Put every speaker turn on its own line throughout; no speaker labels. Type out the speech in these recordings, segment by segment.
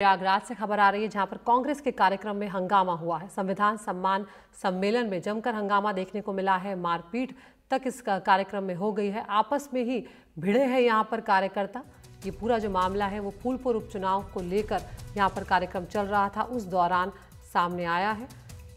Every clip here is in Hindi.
प्रयागराज से खबर आ रही है जहां पर कांग्रेस के कार्यक्रम में हंगामा हुआ है संविधान सम्मान सम्मेलन में जमकर हंगामा देखने को मिला है मारपीट तक इस कार्यक्रम में हो गई है आपस में ही भिड़े हैं यहां पर कार्यकर्ता ये पूरा जो मामला है वो फूलपुर उपचुनाव को लेकर यहाँ पर कार्यक्रम चल रहा था उस दौरान सामने आया है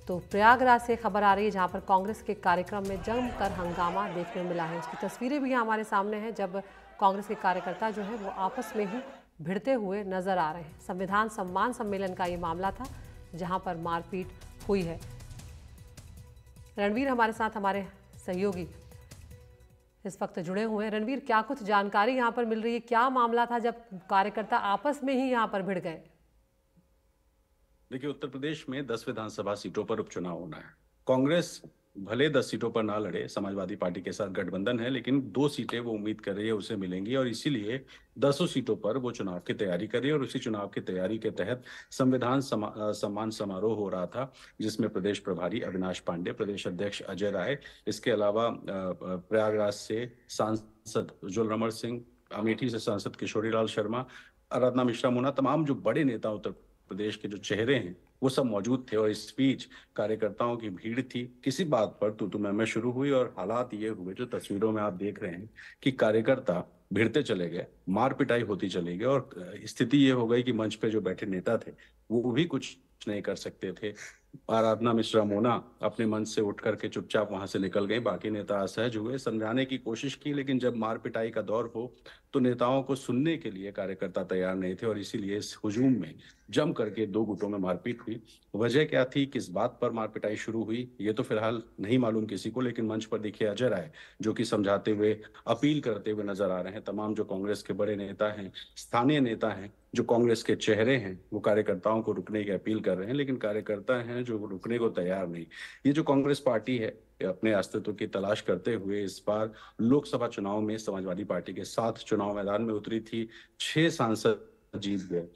तो प्रयागराज से खबर आ रही है जहाँ पर कांग्रेस के कार्यक्रम में जमकर हंगामा देखने मिला है उसकी तस्वीरें भी हमारे सामने हैं जब कांग्रेस के कार्यकर्ता जो है वो आपस में ही भिड़ते हुए नजर आ रहे हैं संविधान सम्मान सम्मेलन का ये मामला था जहां पर मारपीट हुई है रणवीर हमारे साथ हमारे सहयोगी इस वक्त जुड़े हुए हैं रणवीर क्या कुछ जानकारी यहाँ पर मिल रही है क्या मामला था जब कार्यकर्ता आपस में ही यहाँ पर भिड़ गए
देखिए उत्तर प्रदेश में दस विधानसभा सीटों पर उपचुनाव होना है कांग्रेस भले दस सीटों पर ना लड़े समाजवादी पार्टी के साथ गठबंधन है लेकिन दो सीटें वो उम्मीद कर रही है उसे मिलेंगी और इसीलिए दसों सीटों पर वो चुनाव की तैयारी कर रही है और उसी चुनाव की तैयारी के तहत संविधान समा, सम्मान समारोह हो रहा था जिसमें प्रदेश प्रभारी अविनाश पांडे प्रदेश अध्यक्ष अजय राय इसके अलावा प्रयागराज से सांसद उज्जवल रमण सिंह अमेठी से सांसद लाल शर्मा आराधना मिश्रा मुना तमाम जो बड़े नेता उत्तर प्रदेश के जो चेहरे हैं वो सब मौजूद थे और इस बीच कार्यकर्ताओं की भीड़ थी किसी बात पर तो तुम में शुरू हुई और हालात ये हुए जो तस्वीरों में आप देख रहे हैं कि कार्यकर्ता भिड़ते चले गए मार पिटाई होती चली गई और स्थिति ये हो गई कि मंच पे जो बैठे नेता थे वो भी कुछ नहीं कर सकते थे आराधना मिश्रा मोना अपने मन से उठ करके चुपचाप वहां से निकल गई बाकी नेता असहज हुए समझाने की कोशिश की लेकिन जब मार पिटाई का दौर हो तो नेताओं को सुनने के लिए कार्यकर्ता तैयार नहीं थे और इसीलिए इस हुजूम में जम करके दो गुटों में मारपीट हुई वजह क्या थी किस बात पर मारपिटाई शुरू हुई ये तो फिलहाल नहीं मालूम किसी को लेकिन मंच पर दिखे अजय राय जो कि समझाते हुए अपील करते हुए नजर आ रहे हैं तमाम जो कांग्रेस के बड़े नेता हैं स्थानीय नेता हैं जो कांग्रेस के चेहरे हैं वो कार्यकर्ताओं को रुकने की अपील कर रहे हैं लेकिन कार्यकर्ता हैं जो रुकने को तैयार नहीं ये जो कांग्रेस पार्टी है अपने अस्तित्व की तलाश करते हुए इस बार लोकसभा चुनाव में समाजवादी पार्टी के साथ चुनाव मैदान में उतरी थी छह सांसद जीत गए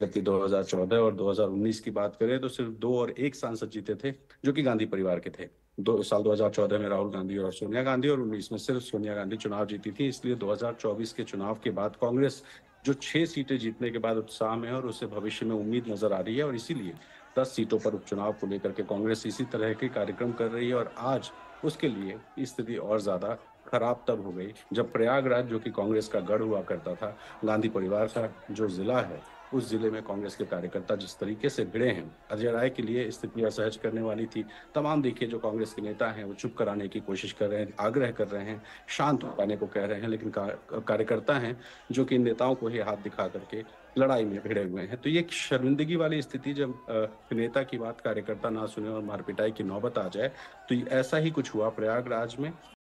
जबकि 2014 और 2019 की बात करें तो सिर्फ दो और एक सांसद जीते थे जो कि गांधी परिवार के थे दो साल 2014 में राहुल गांधी और सोनिया गांधी और 19 में सिर्फ सोनिया गांधी चुनाव जीती थी इसलिए 2024 के चुनाव के बाद कांग्रेस जो छह सीटें जीतने के बाद उत्साह में है और उसे भविष्य में उम्मीद नजर आ रही है और इसीलिए दस सीटों पर उपचुनाव को लेकर के कांग्रेस इसी तरह के कार्यक्रम कर रही है और आज उसके लिए स्थिति और ज्यादा खराब तब हो गई जब प्रयागराज जो कि कांग्रेस का गढ़ हुआ करता था गांधी परिवार का जो जिला है उस जिले में कांग्रेस के कार्यकर्ता जिस तरीके से भिड़े हैं अजय राय के लिए स्थिति असहज करने वाली थी तमाम देखिए जो कांग्रेस के नेता हैं वो चुप कराने की कोशिश कर रहे हैं आग्रह कर रहे हैं शांत हो पाने को कह रहे हैं लेकिन कार्यकर्ता हैं जो कि नेताओं को ही हाथ दिखा करके लड़ाई में भिड़े हुए हैं तो ये शर्मिंदगी वाली स्थिति जब नेता की बात कार्यकर्ता ना सुने और मारपिटाई की नौबत आ जाए तो ऐसा ही कुछ हुआ प्रयागराज में